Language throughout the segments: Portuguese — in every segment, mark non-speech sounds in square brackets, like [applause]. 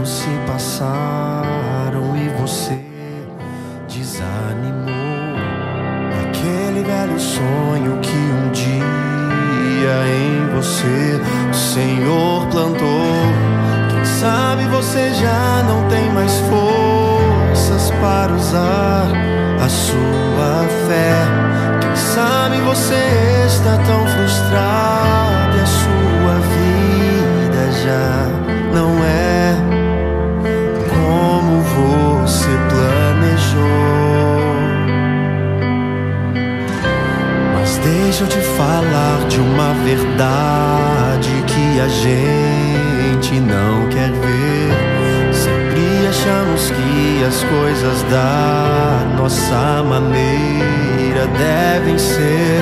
anos se passaram e você desanimou. Aquele velho sonho que um dia em você o Senhor plantou. Quem sabe você já não tem mais forças para usar a sua fé. Quem sabe você está tão frustrado e a sua vida já Deixa eu te falar de uma verdade que a gente não quer ver. Sempre achamos que as coisas da nossa maneira devem ser.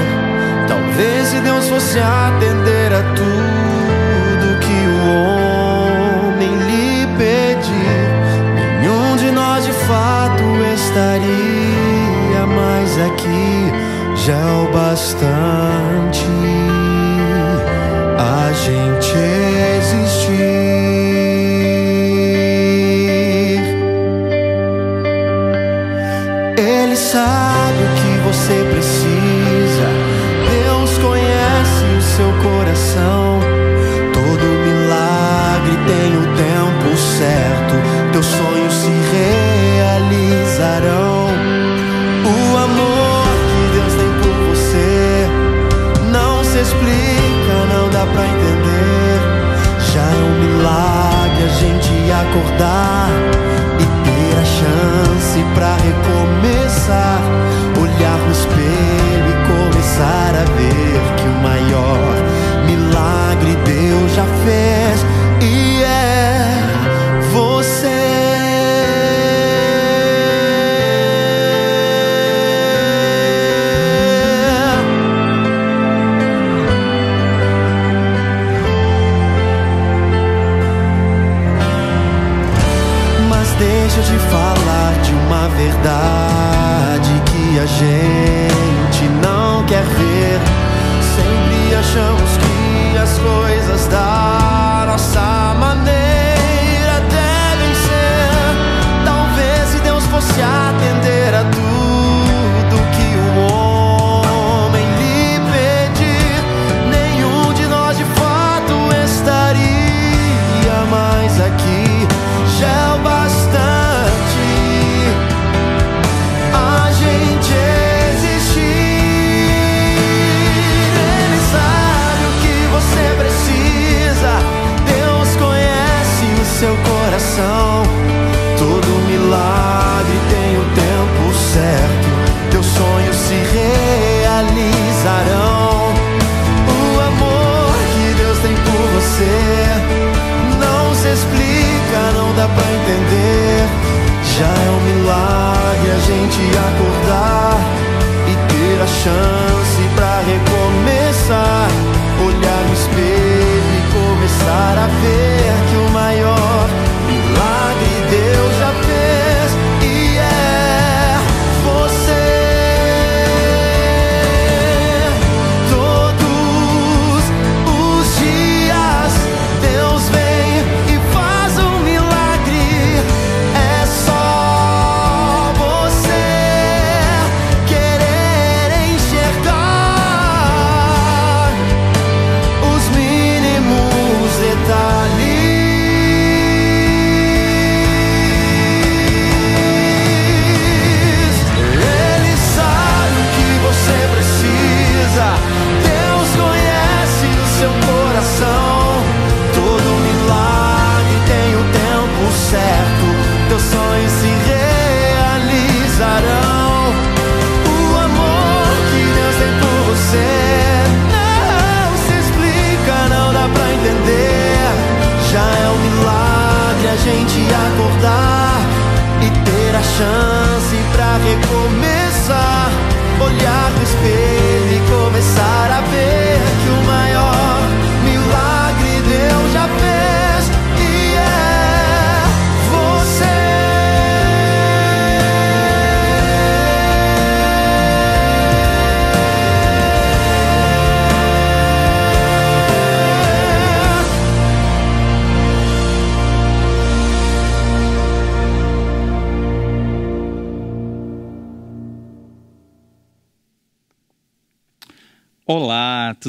Talvez se Deus fosse atender a tudo que o homem lhe pedir, nenhum de nós de fato estaria mais aqui já é o bastante a gente existir. Ele sabe o que você precisa. Deus conhece o seu coração. Todo milagre tem o tempo certo. Teu sonho se realiza. acordar e ter a chance pra recordar.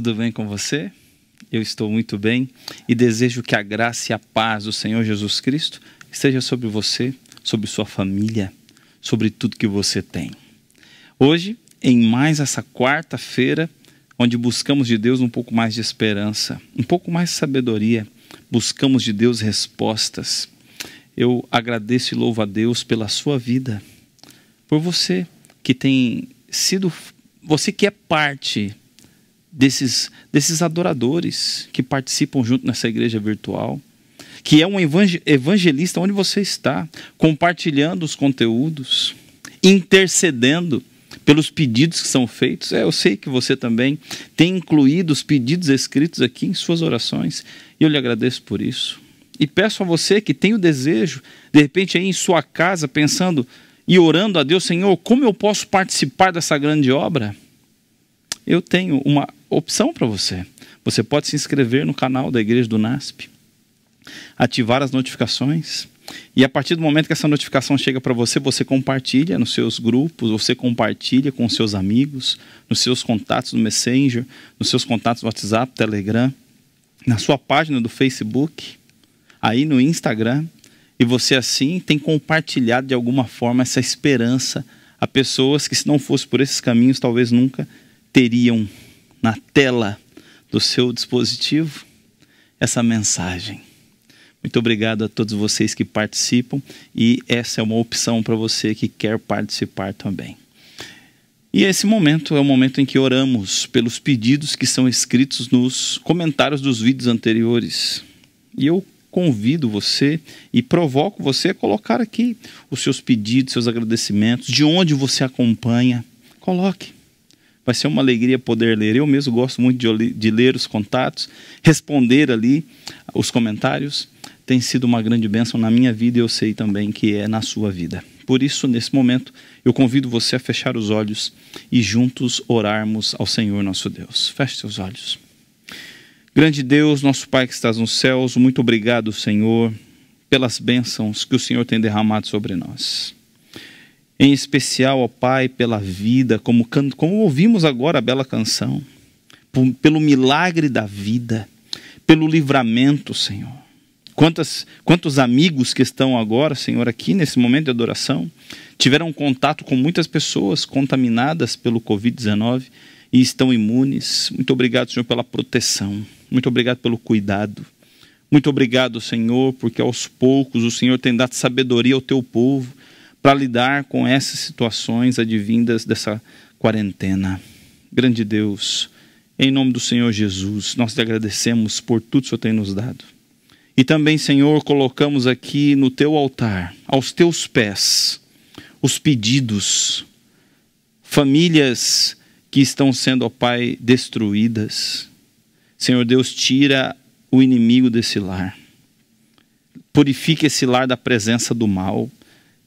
tudo bem com você? Eu estou muito bem e desejo que a graça e a paz do Senhor Jesus Cristo esteja sobre você, sobre sua família, sobre tudo que você tem. Hoje, em mais essa quarta-feira, onde buscamos de Deus um pouco mais de esperança, um pouco mais de sabedoria, buscamos de Deus respostas. Eu agradeço e louvo a Deus pela sua vida, por você que tem sido, você que é parte desses, desses adoradores que participam junto nessa igreja virtual, que é um evangelista onde você está, compartilhando os conteúdos, intercedendo pelos pedidos que são feitos. É, eu sei que você também tem incluído os pedidos escritos aqui em suas orações, e eu lhe agradeço por isso. E peço a você que tem o desejo, de repente aí em sua casa, pensando e orando a Deus, Senhor, como eu posso participar dessa grande obra? Eu tenho uma opção para você. Você pode se inscrever no canal da Igreja do NASP, ativar as notificações. E a partir do momento que essa notificação chega para você, você compartilha nos seus grupos, você compartilha com seus amigos, nos seus contatos no Messenger, nos seus contatos no WhatsApp, Telegram, na sua página do Facebook, aí no Instagram. E você assim tem compartilhado de alguma forma essa esperança a pessoas que, se não fosse por esses caminhos, talvez nunca teriam na tela do seu dispositivo essa mensagem. Muito obrigado a todos vocês que participam e essa é uma opção para você que quer participar também. E esse momento é o momento em que oramos pelos pedidos que são escritos nos comentários dos vídeos anteriores. E eu convido você e provoco você a colocar aqui os seus pedidos, seus agradecimentos, de onde você acompanha. Coloque. Vai ser uma alegria poder ler. Eu mesmo gosto muito de, de ler os contatos, responder ali ah, os comentários. Tem sido uma grande bênção na minha vida e eu sei também que é na sua vida. Por isso, nesse momento, eu convido você a fechar os olhos e juntos orarmos ao Senhor nosso Deus. Feche seus olhos. Grande Deus, nosso Pai que estás nos céus, muito obrigado, Senhor, pelas bênçãos que o Senhor tem derramado sobre nós em especial ao Pai pela vida, como, como ouvimos agora a bela canção, por, pelo milagre da vida, pelo livramento, Senhor. Quantas, quantos amigos que estão agora, Senhor, aqui nesse momento de adoração, tiveram contato com muitas pessoas contaminadas pelo Covid-19 e estão imunes. Muito obrigado, Senhor, pela proteção. Muito obrigado pelo cuidado. Muito obrigado, Senhor, porque aos poucos o Senhor tem dado sabedoria ao teu povo para lidar com essas situações advindas dessa quarentena. Grande Deus, em nome do Senhor Jesus, nós te agradecemos por tudo que o Senhor tem nos dado. E também, Senhor, colocamos aqui no teu altar, aos teus pés, os pedidos, famílias que estão sendo, ó Pai, destruídas. Senhor Deus, tira o inimigo desse lar. Purifica esse lar da presença do mal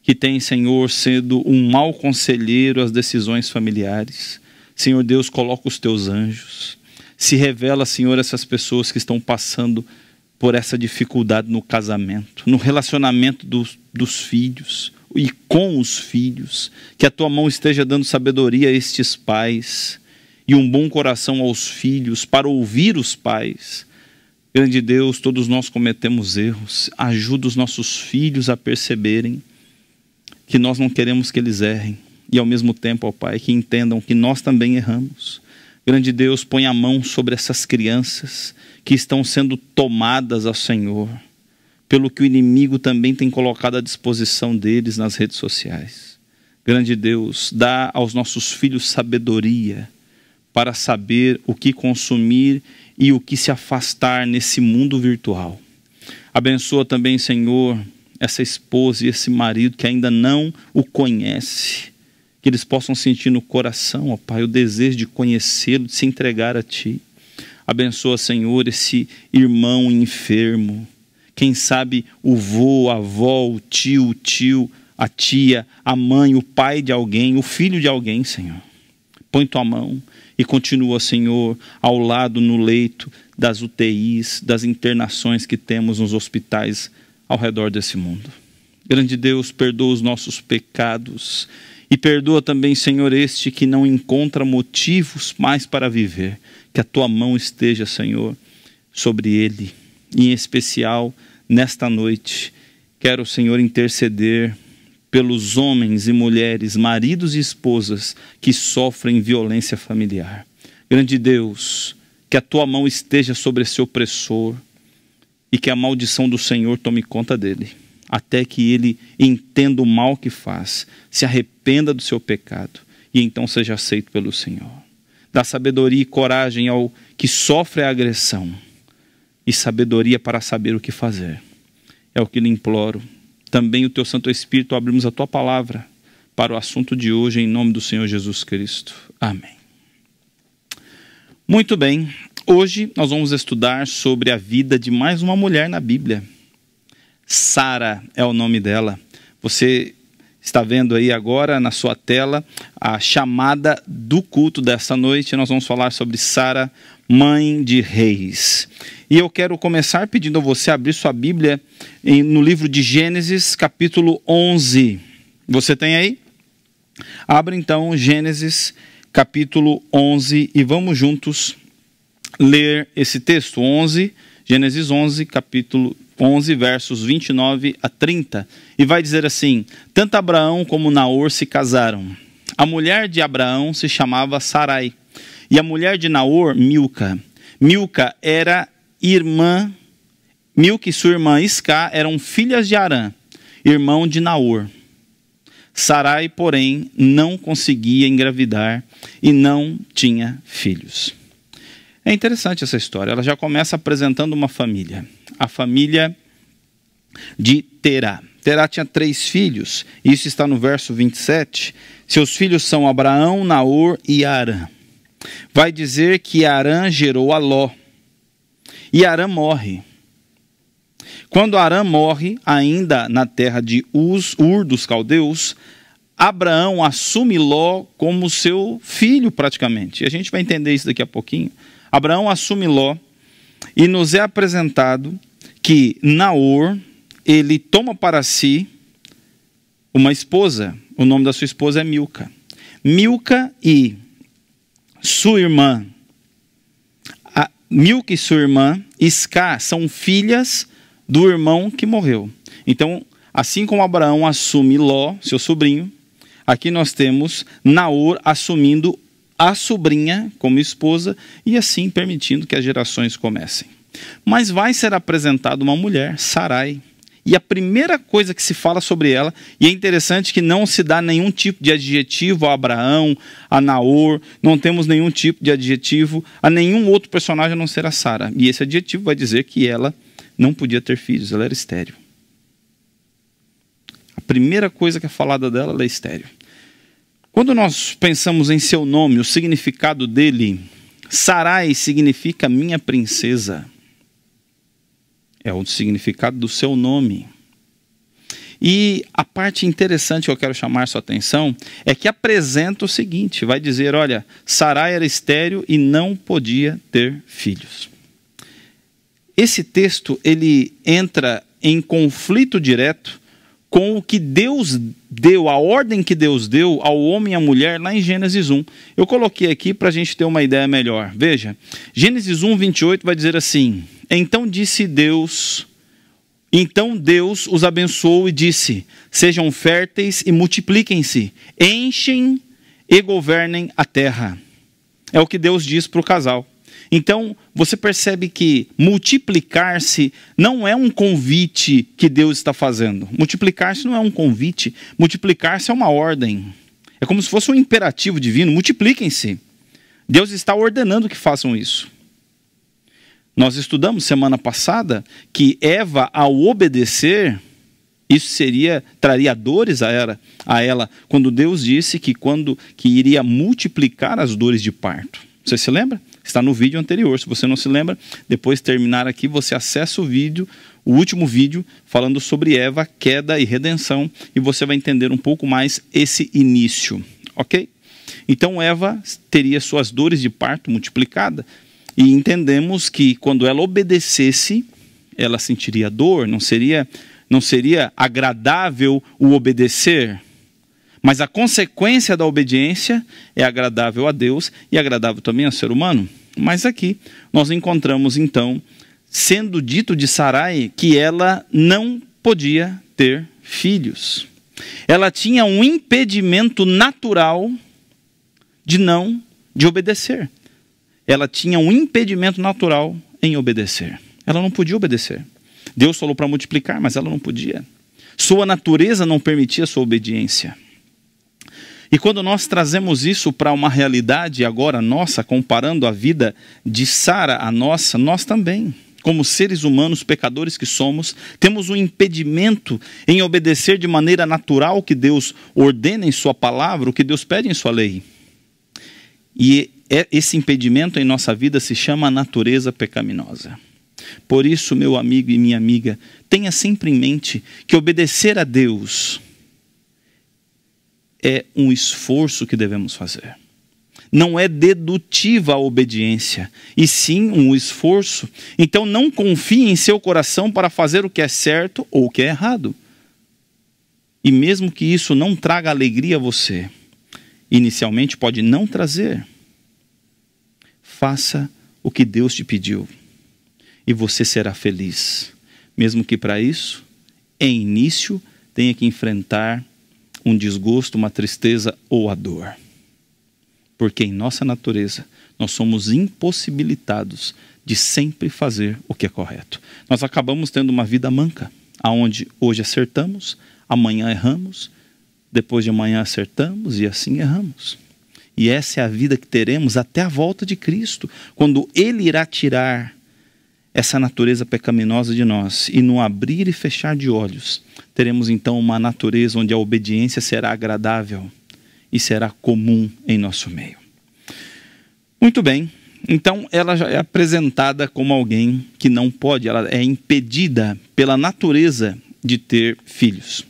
que tem, Senhor, sido um mau conselheiro às decisões familiares. Senhor Deus, coloca os teus anjos. Se revela, Senhor, essas pessoas que estão passando por essa dificuldade no casamento, no relacionamento dos, dos filhos e com os filhos. Que a tua mão esteja dando sabedoria a estes pais e um bom coração aos filhos para ouvir os pais. Grande Deus, todos nós cometemos erros. Ajuda os nossos filhos a perceberem que nós não queremos que eles errem. E ao mesmo tempo, ó Pai, que entendam que nós também erramos. Grande Deus, põe a mão sobre essas crianças que estão sendo tomadas ao Senhor, pelo que o inimigo também tem colocado à disposição deles nas redes sociais. Grande Deus, dá aos nossos filhos sabedoria para saber o que consumir e o que se afastar nesse mundo virtual. Abençoa também, Senhor, essa esposa e esse marido que ainda não o conhece. Que eles possam sentir no coração, ó Pai, o desejo de conhecê-lo, de se entregar a Ti. Abençoa, Senhor, esse irmão enfermo. Quem sabe o vô, a avó, o tio, o tio, a tia, a mãe, o pai de alguém, o filho de alguém, Senhor. Põe tua mão e continua, Senhor, ao lado no leito das UTIs, das internações que temos nos hospitais ao redor desse mundo. Grande Deus, perdoa os nossos pecados e perdoa também, Senhor, este que não encontra motivos mais para viver. Que a tua mão esteja, Senhor, sobre ele, em especial nesta noite. Quero, Senhor, interceder pelos homens e mulheres, maridos e esposas que sofrem violência familiar. Grande Deus, que a tua mão esteja sobre esse opressor e que a maldição do Senhor tome conta dele, até que ele entenda o mal que faz, se arrependa do seu pecado e então seja aceito pelo Senhor. Dá sabedoria e coragem ao que sofre a agressão e sabedoria para saber o que fazer. É o que lhe imploro. Também o teu Santo Espírito, abrimos a tua palavra para o assunto de hoje, em nome do Senhor Jesus Cristo. Amém. Muito bem, Hoje nós vamos estudar sobre a vida de mais uma mulher na Bíblia. Sara é o nome dela. Você está vendo aí agora na sua tela a chamada do culto dessa noite. Nós vamos falar sobre Sara, mãe de reis. E eu quero começar pedindo a você abrir sua Bíblia no livro de Gênesis, capítulo 11. Você tem aí? Abra então Gênesis, capítulo 11 e vamos juntos ler esse texto 11, Gênesis 11, capítulo 11, versos 29 a 30, e vai dizer assim: Tanto Abraão como Naor se casaram. A mulher de Abraão se chamava Sarai, e a mulher de Naor, Milca. Milca era irmã, Milca e sua irmã Isca eram filhas de Arã, irmão de Naor. Sarai, porém, não conseguia engravidar e não tinha filhos. É interessante essa história. Ela já começa apresentando uma família. A família de Terá. Terá tinha três filhos. Isso está no verso 27. Seus filhos são Abraão, Naor e Arã. Vai dizer que Arã gerou a Ló. E Arã morre. Quando Arã morre, ainda na terra de Uz, Ur dos Caldeus, Abraão assume Ló como seu filho praticamente. E a gente vai entender isso daqui a pouquinho. Abraão assume Ló e nos é apresentado que Naor ele toma para si uma esposa. O nome da sua esposa é Milca. Milca e sua irmã, Milca e sua irmã Isca são filhas do irmão que morreu. Então, assim como Abraão assume Ló, seu sobrinho, aqui nós temos Naor assumindo a sobrinha como esposa e assim permitindo que as gerações comecem. Mas vai ser apresentada uma mulher, Sarai, e a primeira coisa que se fala sobre ela, e é interessante que não se dá nenhum tipo de adjetivo a Abraão, a Naor, não temos nenhum tipo de adjetivo a nenhum outro personagem a não ser a Sara. E esse adjetivo vai dizer que ela não podia ter filhos, ela era estéreo. A primeira coisa que é falada dela, ela é estéreo. Quando nós pensamos em seu nome, o significado dele, Sarai significa minha princesa. É o significado do seu nome. E a parte interessante que eu quero chamar sua atenção é que apresenta o seguinte: vai dizer, olha, Sarai era estéreo e não podia ter filhos. Esse texto ele entra em conflito direto com o que Deus deu, a ordem que Deus deu ao homem e à mulher lá em Gênesis 1. Eu coloquei aqui para a gente ter uma ideia melhor. Veja, Gênesis 1, 28 vai dizer assim: Então disse Deus. Então Deus os abençoou e disse: Sejam férteis e multipliquem-se, enchem e governem a terra. É o que Deus diz para o casal. Então, você percebe que multiplicar-se não é um convite que Deus está fazendo. Multiplicar-se não é um convite, multiplicar-se é uma ordem. É como se fosse um imperativo divino: multipliquem-se. Deus está ordenando que façam isso. Nós estudamos semana passada que Eva, ao obedecer, isso seria traria dores a ela, a ela, quando Deus disse que quando que iria multiplicar as dores de parto. Você se lembra? Está no vídeo anterior. Se você não se lembra, depois de terminar aqui, você acessa o vídeo, o último vídeo, falando sobre Eva, queda e redenção, e você vai entender um pouco mais esse início. Ok? Então, Eva teria suas dores de parto multiplicada. E entendemos que quando ela obedecesse, ela sentiria dor, não seria, não seria agradável o obedecer. Mas a consequência da obediência é agradável a Deus e agradável também ao ser humano. Mas aqui nós encontramos então sendo dito de Sarai que ela não podia ter filhos. Ela tinha um impedimento natural de não de obedecer. Ela tinha um impedimento natural em obedecer. Ela não podia obedecer. Deus falou para multiplicar, mas ela não podia. Sua natureza não permitia sua obediência. E quando nós trazemos isso para uma realidade agora nossa, comparando a vida de Sara à nossa, nós também, como seres humanos pecadores que somos, temos um impedimento em obedecer de maneira natural o que Deus ordena em Sua palavra, o que Deus pede em Sua lei. E é, esse impedimento em nossa vida se chama natureza pecaminosa. Por isso, meu amigo e minha amiga, tenha sempre em mente que obedecer a Deus é um esforço que devemos fazer. Não é dedutiva a obediência, e sim um esforço. Então não confie em seu coração para fazer o que é certo ou o que é errado. E mesmo que isso não traga alegria a você, inicialmente pode não trazer. Faça o que Deus te pediu e você será feliz. Mesmo que para isso, em início, tenha que enfrentar um desgosto, uma tristeza ou a dor. Porque em nossa natureza nós somos impossibilitados de sempre fazer o que é correto. Nós acabamos tendo uma vida manca, aonde hoje acertamos, amanhã erramos, depois de amanhã acertamos e assim erramos. E essa é a vida que teremos até a volta de Cristo, quando ele irá tirar essa natureza pecaminosa de nós e no abrir e fechar de olhos, teremos então uma natureza onde a obediência será agradável e será comum em nosso meio. Muito bem, então ela já é apresentada como alguém que não pode, ela é impedida pela natureza de ter filhos.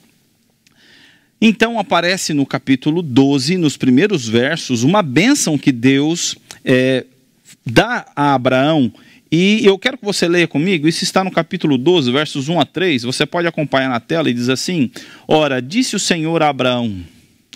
Então aparece no capítulo 12, nos primeiros versos, uma bênção que Deus é, dá a Abraão e eu quero que você leia comigo, isso está no capítulo 12, versos 1 a 3. Você pode acompanhar na tela e diz assim: Ora, disse o Senhor a Abraão: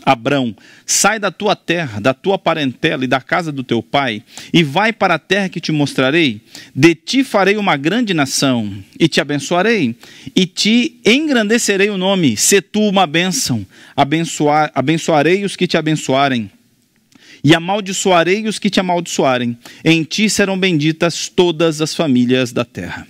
Abrão, sai da tua terra, da tua parentela e da casa do teu pai, e vai para a terra que te mostrarei. De ti farei uma grande nação, e te abençoarei, e te engrandecerei o nome. Se tu uma bênção, abençoar, abençoarei os que te abençoarem e amaldiçoarei os que te amaldiçoarem. Em ti serão benditas todas as famílias da terra.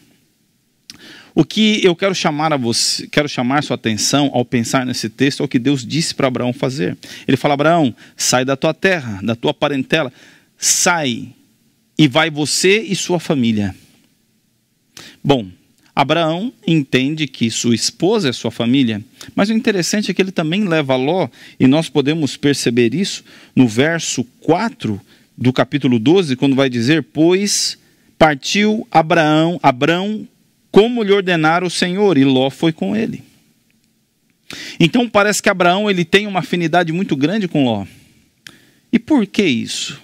O que eu quero chamar a você, quero chamar sua atenção ao pensar nesse texto é o que Deus disse para Abraão fazer. Ele fala: Abraão, sai da tua terra, da tua parentela, sai e vai você e sua família. Bom, Abraão entende que sua esposa é sua família, mas o interessante é que ele também leva Ló, e nós podemos perceber isso no verso 4 do capítulo 12, quando vai dizer: Pois partiu Abraão, Abraão, como lhe ordenara o Senhor, e Ló foi com ele. Então parece que Abraão ele tem uma afinidade muito grande com Ló. E por que isso?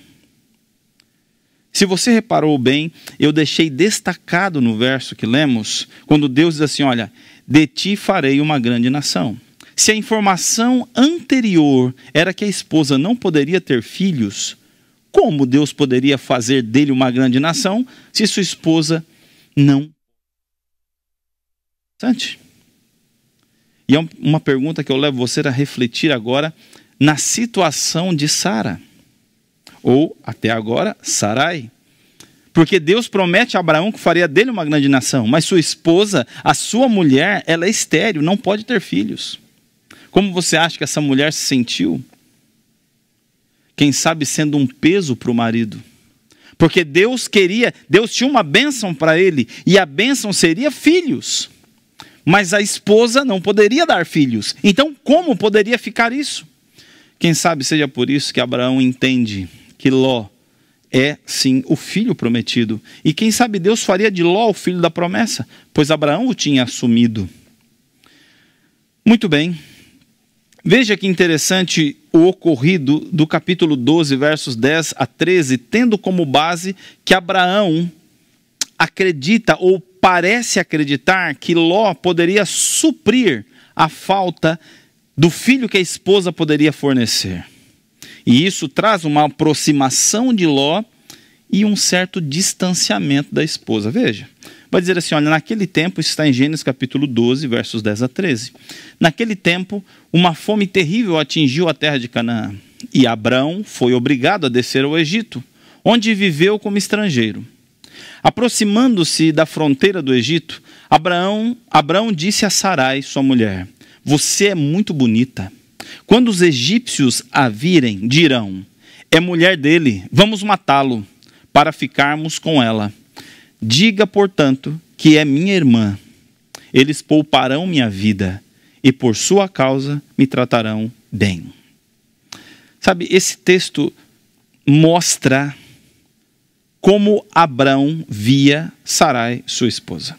Se você reparou bem, eu deixei destacado no verso que lemos, quando Deus diz assim: Olha, de ti farei uma grande nação. Se a informação anterior era que a esposa não poderia ter filhos, como Deus poderia fazer dele uma grande nação se sua esposa não. Interessante. E é uma pergunta que eu levo você a refletir agora na situação de Sara ou até agora Sarai. Porque Deus promete a Abraão que faria dele uma grande nação, mas sua esposa, a sua mulher, ela é estéril, não pode ter filhos. Como você acha que essa mulher se sentiu? Quem sabe sendo um peso para o marido. Porque Deus queria, Deus tinha uma bênção para ele, e a bênção seria filhos. Mas a esposa não poderia dar filhos. Então, como poderia ficar isso? Quem sabe seja por isso que Abraão entende que Ló é sim o filho prometido. E quem sabe Deus faria de Ló o filho da promessa, pois Abraão o tinha assumido. Muito bem. Veja que interessante o ocorrido do capítulo 12, versos 10 a 13, tendo como base que Abraão acredita ou parece acreditar que Ló poderia suprir a falta do filho que a esposa poderia fornecer. E isso traz uma aproximação de Ló e um certo distanciamento da esposa. Veja, vai dizer assim: olha, naquele tempo, isso está em Gênesis capítulo 12, versos 10 a 13. Naquele tempo, uma fome terrível atingiu a terra de Canaã, e Abrão foi obrigado a descer ao Egito, onde viveu como estrangeiro. Aproximando-se da fronteira do Egito, Abraão, Abraão disse a Sarai, sua mulher: Você é muito bonita quando os egípcios a virem, dirão: É mulher dele, vamos matá-lo, para ficarmos com ela. Diga, portanto, que é minha irmã. Eles pouparão minha vida, e por sua causa me tratarão bem. Sabe, esse texto mostra como Abraão via Sarai, sua esposa.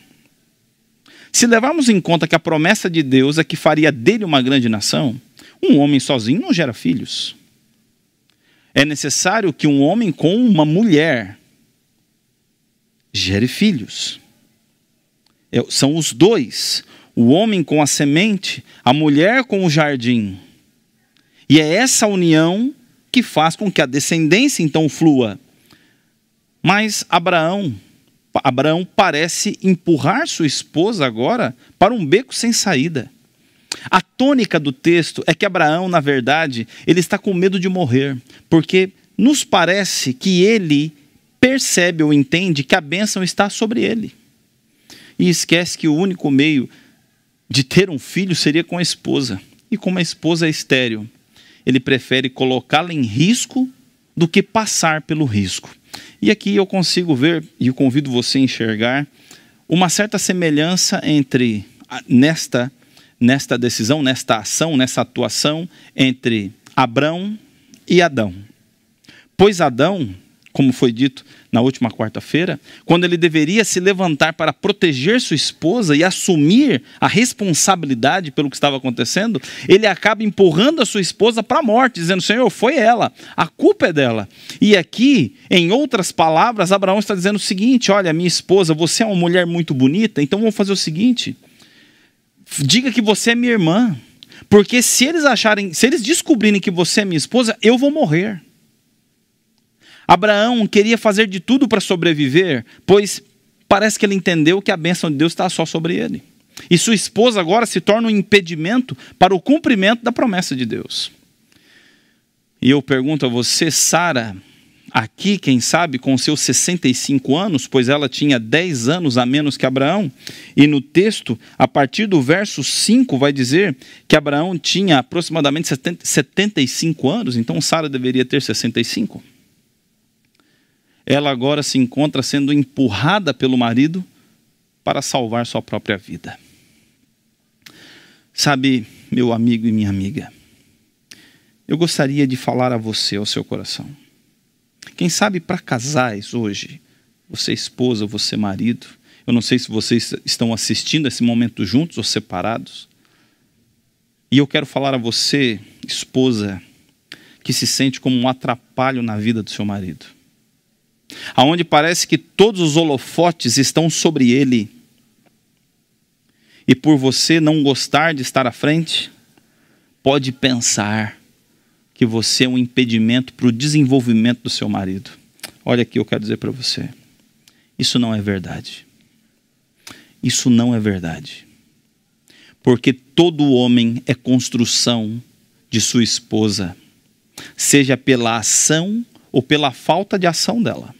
Se levarmos em conta que a promessa de Deus é que faria dele uma grande nação, um homem sozinho não gera filhos. É necessário que um homem com uma mulher gere filhos. É, são os dois: o homem com a semente, a mulher com o jardim. E é essa união que faz com que a descendência então flua. Mas Abraão, Abraão parece empurrar sua esposa agora para um beco sem saída. A tônica do texto é que Abraão, na verdade, ele está com medo de morrer, porque nos parece que ele percebe ou entende que a bênção está sobre ele. E esquece que o único meio de ter um filho seria com a esposa. E como a esposa é estéril, ele prefere colocá-la em risco do que passar pelo risco. E aqui eu consigo ver, e eu convido você a enxergar, uma certa semelhança entre, nesta nesta decisão, nesta ação, nessa atuação entre Abrão e Adão. Pois Adão, como foi dito na última quarta-feira, quando ele deveria se levantar para proteger sua esposa e assumir a responsabilidade pelo que estava acontecendo, ele acaba empurrando a sua esposa para a morte, dizendo: Senhor, foi ela, a culpa é dela. E aqui, em outras palavras, Abraão está dizendo o seguinte: Olha, minha esposa, você é uma mulher muito bonita, então vamos fazer o seguinte Diga que você é minha irmã. Porque se eles acharem, se eles descobrirem que você é minha esposa, eu vou morrer. Abraão queria fazer de tudo para sobreviver, pois parece que ele entendeu que a bênção de Deus está só sobre ele. E sua esposa agora se torna um impedimento para o cumprimento da promessa de Deus. E eu pergunto a você, Sara, aqui, quem sabe, com seus 65 anos, pois ela tinha 10 anos a menos que Abraão, e no texto, a partir do verso 5, vai dizer que Abraão tinha aproximadamente 75 anos, então Sara deveria ter 65. Ela agora se encontra sendo empurrada pelo marido para salvar sua própria vida. Sabe, meu amigo e minha amiga, eu gostaria de falar a você, ao seu coração quem sabe para casais hoje, você é esposa, você é marido, eu não sei se vocês estão assistindo esse momento juntos ou separados. E eu quero falar a você, esposa, que se sente como um atrapalho na vida do seu marido. Aonde parece que todos os holofotes estão sobre ele. E por você não gostar de estar à frente, pode pensar que você é um impedimento para o desenvolvimento do seu marido. Olha aqui, eu quero dizer para você: isso não é verdade. Isso não é verdade. Porque todo homem é construção de sua esposa, seja pela ação ou pela falta de ação dela.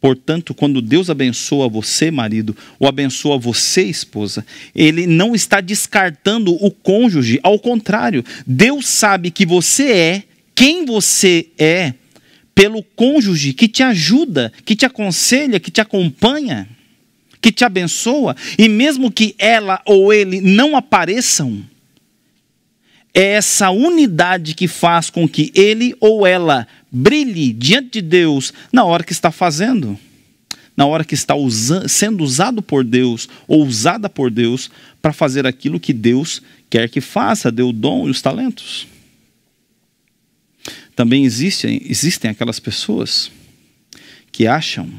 Portanto, quando Deus abençoa você, marido, ou abençoa você, esposa, ele não está descartando o cônjuge, ao contrário, Deus sabe que você é quem você é pelo cônjuge que te ajuda, que te aconselha, que te acompanha, que te abençoa, e mesmo que ela ou ele não apareçam, é essa unidade que faz com que ele ou ela brilhe diante de Deus na hora que está fazendo, na hora que está sendo usado por Deus ou usada por Deus para fazer aquilo que Deus quer que faça, deu o dom e os talentos. Também existem, existem aquelas pessoas que acham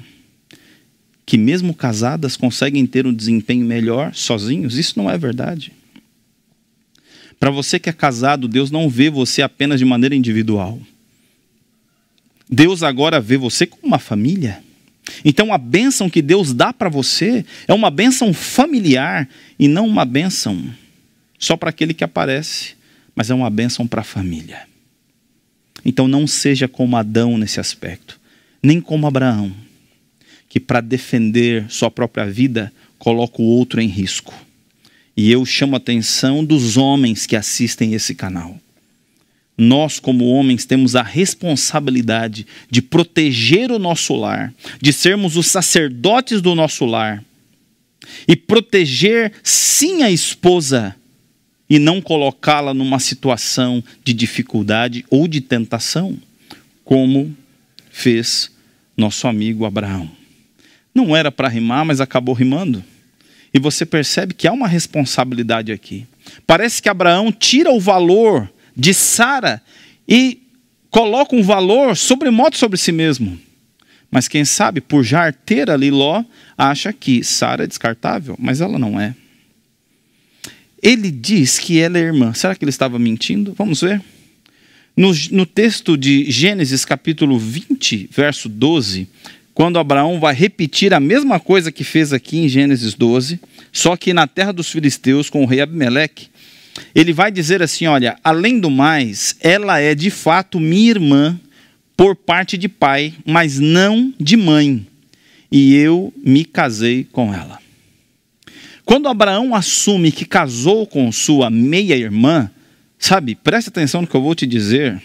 que, mesmo casadas, conseguem ter um desempenho melhor sozinhos. Isso não é verdade. Para você que é casado, Deus não vê você apenas de maneira individual. Deus agora vê você como uma família. Então a bênção que Deus dá para você é uma bênção familiar e não uma bênção só para aquele que aparece, mas é uma bênção para a família. Então não seja como Adão nesse aspecto, nem como Abraão, que para defender sua própria vida coloca o outro em risco. E eu chamo a atenção dos homens que assistem esse canal. Nós, como homens, temos a responsabilidade de proteger o nosso lar, de sermos os sacerdotes do nosso lar e proteger, sim, a esposa e não colocá-la numa situação de dificuldade ou de tentação, como fez nosso amigo Abraão. Não era para rimar, mas acabou rimando. E você percebe que há uma responsabilidade aqui. Parece que Abraão tira o valor de Sara e coloca um valor sobre moto sobre si mesmo. Mas quem sabe, por já ter ali Ló, acha que Sara é descartável, mas ela não é. Ele diz que ela é irmã. Será que ele estava mentindo? Vamos ver. No, no texto de Gênesis, capítulo 20, verso 12, quando Abraão vai repetir a mesma coisa que fez aqui em Gênesis 12, só que na terra dos filisteus com o rei Abimeleque, ele vai dizer assim: Olha, além do mais, ela é de fato minha irmã por parte de pai, mas não de mãe, e eu me casei com ela. Quando Abraão assume que casou com sua meia-irmã, sabe, preste atenção no que eu vou te dizer.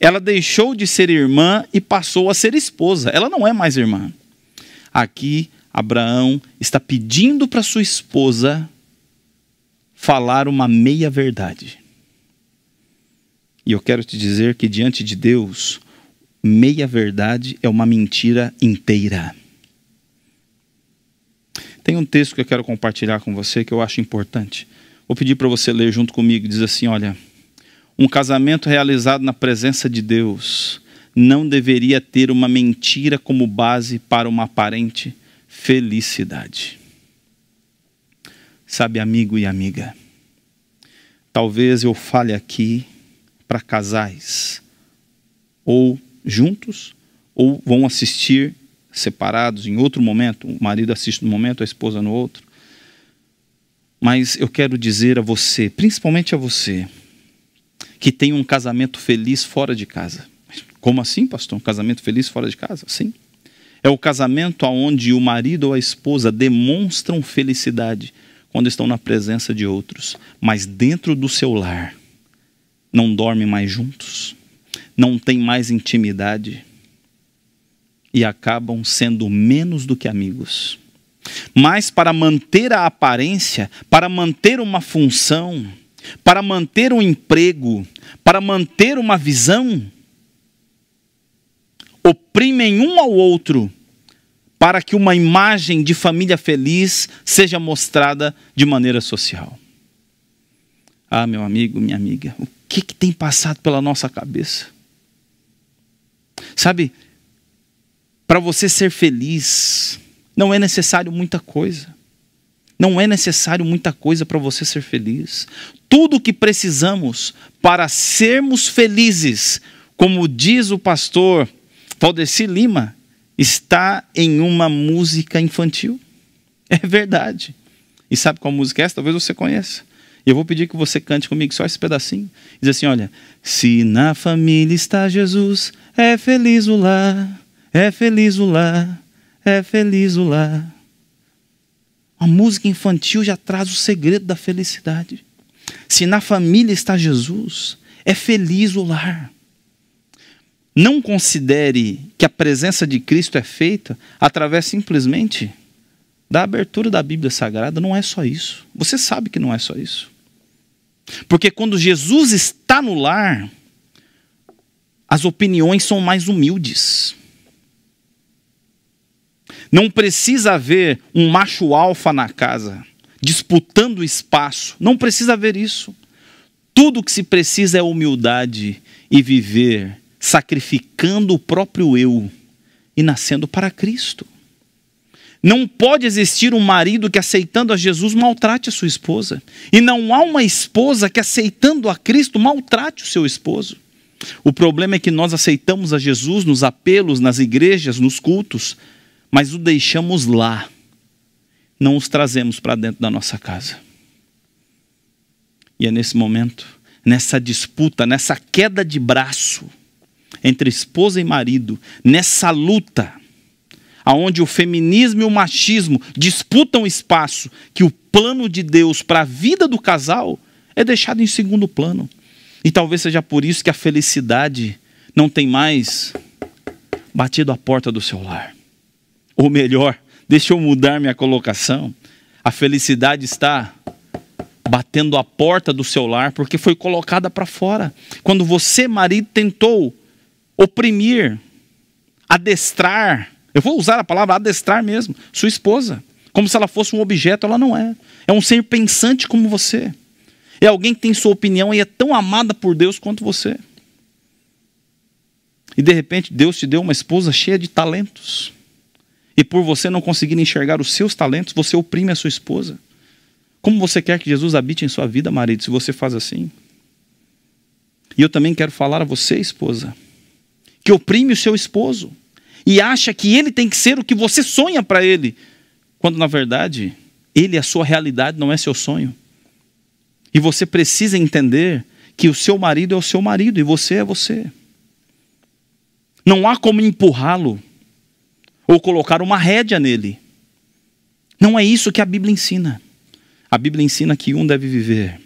Ela deixou de ser irmã e passou a ser esposa. Ela não é mais irmã. Aqui, Abraão está pedindo para sua esposa falar uma meia-verdade. E eu quero te dizer que diante de Deus, meia-verdade é uma mentira inteira. Tem um texto que eu quero compartilhar com você que eu acho importante. Vou pedir para você ler junto comigo. Diz assim: olha, um casamento realizado na presença de Deus não deveria ter uma mentira como base para uma aparente felicidade. Sabe, amigo e amiga, talvez eu fale aqui para casais, ou juntos, ou vão assistir separados em outro momento, o marido assiste no momento, a esposa no outro. Mas eu quero dizer a você, principalmente a você, que tem um casamento feliz fora de casa. Como assim, pastor? Um casamento feliz fora de casa? Sim. É o casamento onde o marido ou a esposa demonstram felicidade quando estão na presença de outros, mas dentro do seu lar não dormem mais juntos, não têm mais intimidade e acabam sendo menos do que amigos. Mas para manter a aparência, para manter uma função, para manter um emprego, para manter uma visão, oprimem um ao outro para que uma imagem de família feliz seja mostrada de maneira social. Ah, meu amigo, minha amiga, o que, que tem passado pela nossa cabeça? Sabe, para você ser feliz, não é necessário muita coisa. Não é necessário muita coisa para você ser feliz. Tudo o que precisamos para sermos felizes, como diz o pastor Valdeci Lima, está em uma música infantil. É verdade. E sabe qual música é essa? Talvez você conheça. E eu vou pedir que você cante comigo só esse pedacinho. Diz assim: olha. Se na família está Jesus, é feliz o lar, é feliz o lar, é feliz o lar. A música infantil já traz o segredo da felicidade. Se na família está Jesus, é feliz o lar. Não considere que a presença de Cristo é feita através simplesmente da abertura da Bíblia Sagrada. Não é só isso. Você sabe que não é só isso. Porque quando Jesus está no lar, as opiniões são mais humildes. Não precisa haver um macho alfa na casa, disputando espaço. Não precisa haver isso. Tudo que se precisa é humildade e viver sacrificando o próprio eu e nascendo para Cristo. Não pode existir um marido que, aceitando a Jesus, maltrate a sua esposa. E não há uma esposa que, aceitando a Cristo, maltrate o seu esposo. O problema é que nós aceitamos a Jesus nos apelos, nas igrejas, nos cultos, mas o deixamos lá, não os trazemos para dentro da nossa casa. E é nesse momento, nessa disputa, nessa queda de braço entre esposa e marido, nessa luta, aonde o feminismo e o machismo disputam espaço, que o plano de Deus para a vida do casal é deixado em segundo plano. E talvez seja por isso que a felicidade não tem mais batido a porta do seu lar. Ou melhor, deixa eu mudar minha colocação. A felicidade está batendo a porta do seu lar porque foi colocada para fora. Quando você, marido, tentou oprimir, adestrar, eu vou usar a palavra adestrar mesmo, sua esposa, como se ela fosse um objeto, ela não é. É um ser pensante como você. É alguém que tem sua opinião e é tão amada por Deus quanto você. E de repente Deus te deu uma esposa cheia de talentos. E por você não conseguir enxergar os seus talentos, você oprime a sua esposa. Como você quer que Jesus habite em sua vida, marido, se você faz assim? E eu também quero falar a você, esposa, que oprime o seu esposo e acha que ele tem que ser o que você sonha para ele, quando na verdade ele é a sua realidade, não é seu sonho. E você precisa entender que o seu marido é o seu marido e você é você. Não há como empurrá-lo ou colocar uma rédea nele. Não é isso que a Bíblia ensina. A Bíblia ensina que um deve viver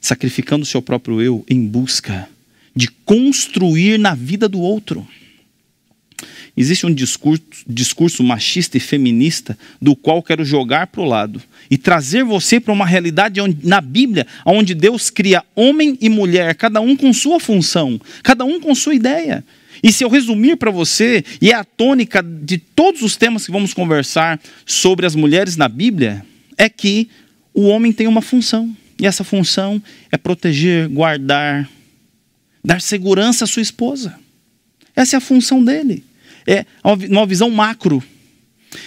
sacrificando o seu próprio eu em busca de construir na vida do outro. Existe um discurso, discurso machista e feminista do qual quero jogar para o lado e trazer você para uma realidade onde, na Bíblia, onde Deus cria homem e mulher, cada um com sua função, cada um com sua ideia. E se eu resumir para você, e é a tônica de todos os temas que vamos conversar sobre as mulheres na Bíblia, é que o homem tem uma função. E essa função é proteger, guardar, dar segurança à sua esposa. Essa é a função dele. É uma visão macro.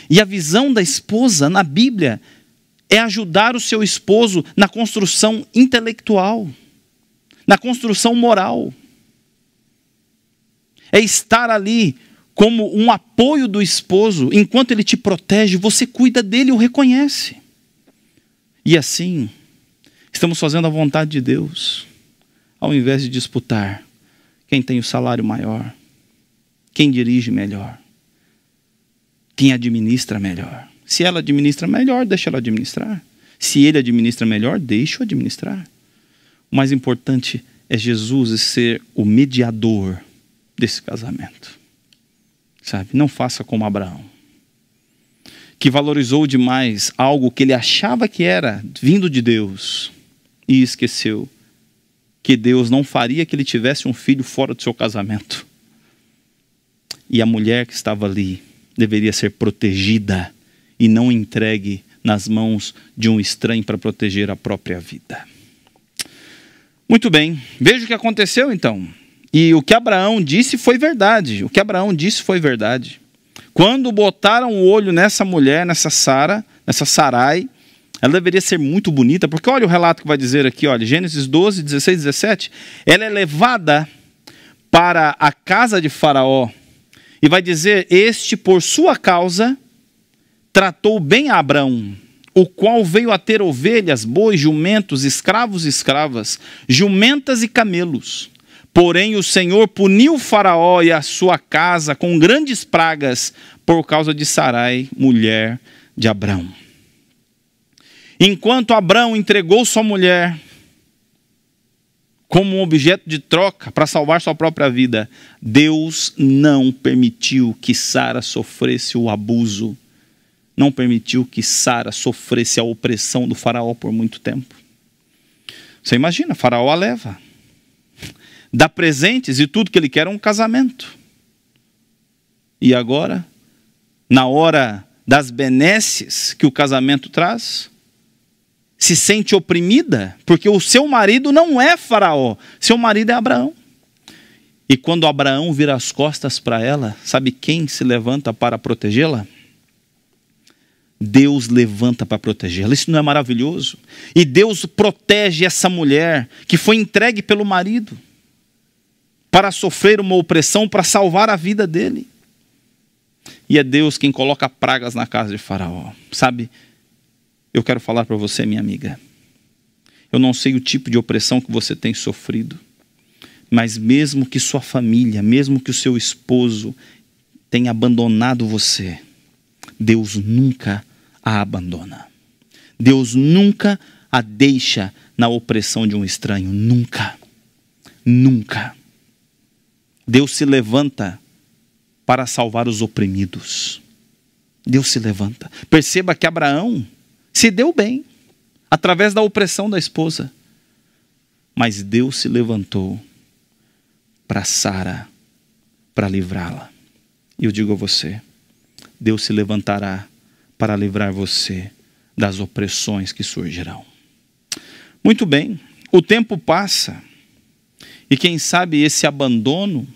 E a visão da esposa na Bíblia é ajudar o seu esposo na construção intelectual, na construção moral é estar ali como um apoio do esposo, enquanto ele te protege, você cuida dele e o reconhece. E assim, estamos fazendo a vontade de Deus, ao invés de disputar quem tem o salário maior, quem dirige melhor, quem administra melhor. Se ela administra melhor, deixa ela administrar. Se ele administra melhor, deixa o administrar. O mais importante é Jesus ser o mediador desse casamento. Sabe? Não faça como Abraão, que valorizou demais algo que ele achava que era vindo de Deus e esqueceu que Deus não faria que ele tivesse um filho fora do seu casamento. E a mulher que estava ali deveria ser protegida e não entregue nas mãos de um estranho para proteger a própria vida. Muito bem, veja o que aconteceu então. E o que Abraão disse foi verdade. O que Abraão disse foi verdade. Quando botaram o olho nessa mulher, nessa Sara, nessa Sarai, ela deveria ser muito bonita, porque olha o relato que vai dizer aqui, olha, Gênesis 12, 16, 17. Ela é levada para a casa de Faraó e vai dizer: Este, por sua causa, tratou bem a Abraão, o qual veio a ter ovelhas, bois, jumentos, escravos e escravas, jumentas e camelos. Porém, o Senhor puniu Faraó e a sua casa com grandes pragas por causa de Sarai, mulher de Abrão. Enquanto Abrão entregou sua mulher como um objeto de troca para salvar sua própria vida, Deus não permitiu que Sara sofresse o abuso, não permitiu que Sara sofresse a opressão do Faraó por muito tempo. Você imagina, Faraó a leva dá presentes e tudo que ele quer é um casamento. E agora, na hora das benesses que o casamento traz, se sente oprimida, porque o seu marido não é Faraó, seu marido é Abraão. E quando Abraão vira as costas para ela, sabe quem se levanta para protegê-la? Deus levanta para protegê-la. Isso não é maravilhoso? E Deus protege essa mulher que foi entregue pelo marido para sofrer uma opressão, para salvar a vida dele. E é Deus quem coloca pragas na casa de Faraó. Sabe, eu quero falar para você, minha amiga. Eu não sei o tipo de opressão que você tem sofrido, mas mesmo que sua família, mesmo que o seu esposo tenha abandonado você, Deus nunca a abandona. Deus nunca a deixa na opressão de um estranho. Nunca. Nunca. Deus se levanta para salvar os oprimidos. Deus se levanta. Perceba que Abraão se deu bem através da opressão da esposa. Mas Deus se levantou para Sara, para livrá-la. E eu digo a você: Deus se levantará para livrar você das opressões que surgirão. Muito bem, o tempo passa e quem sabe esse abandono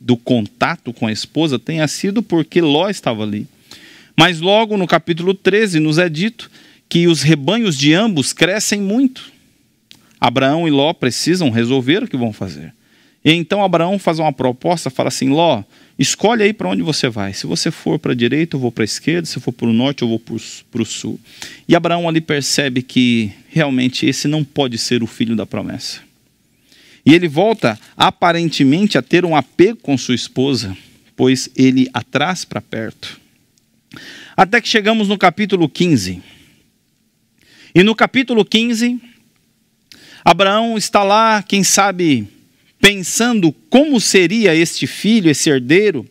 do contato com a esposa tenha sido porque Ló estava ali. Mas logo no capítulo 13 nos é dito que os rebanhos de ambos crescem muito. Abraão e Ló precisam resolver o que vão fazer. E então Abraão faz uma proposta, fala assim: Ló, escolhe aí para onde você vai. Se você for para a direita, eu vou para a esquerda. Se for para o norte, eu vou para o sul. E Abraão ali percebe que realmente esse não pode ser o filho da promessa. E ele volta aparentemente a ter um apego com sua esposa, pois ele a traz para perto. Até que chegamos no capítulo 15. E no capítulo 15, Abraão está lá, quem sabe, pensando como seria este filho, esse herdeiro,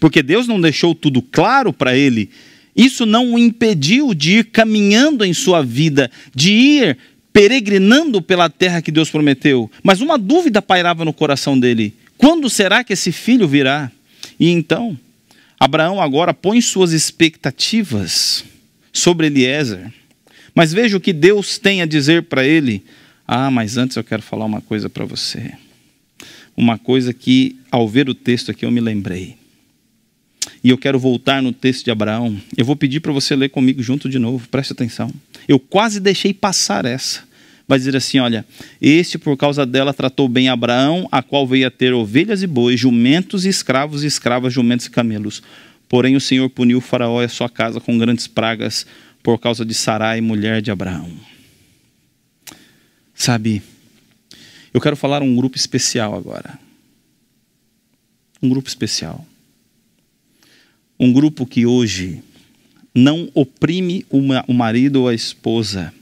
porque Deus não deixou tudo claro para ele. Isso não o impediu de ir caminhando em sua vida, de ir peregrinando pela terra que Deus prometeu, mas uma dúvida pairava no coração dele: quando será que esse filho virá? E então, Abraão agora põe suas expectativas sobre Eliezer. Mas veja o que Deus tem a dizer para ele. Ah, mas antes eu quero falar uma coisa para você. Uma coisa que, ao ver o texto aqui, eu me lembrei. E eu quero voltar no texto de Abraão. Eu vou pedir para você ler comigo junto de novo, preste atenção. Eu quase deixei passar essa. Vai dizer assim: olha, este por causa dela tratou bem Abraão, a qual veio a ter ovelhas e bois, jumentos e escravos, e escravas, jumentos e camelos. Porém, o Senhor puniu o Faraó e a sua casa com grandes pragas por causa de Sarai, mulher de Abraão. Sabe, eu quero falar um grupo especial agora. Um grupo especial um grupo que hoje não oprime uma, o marido ou a esposa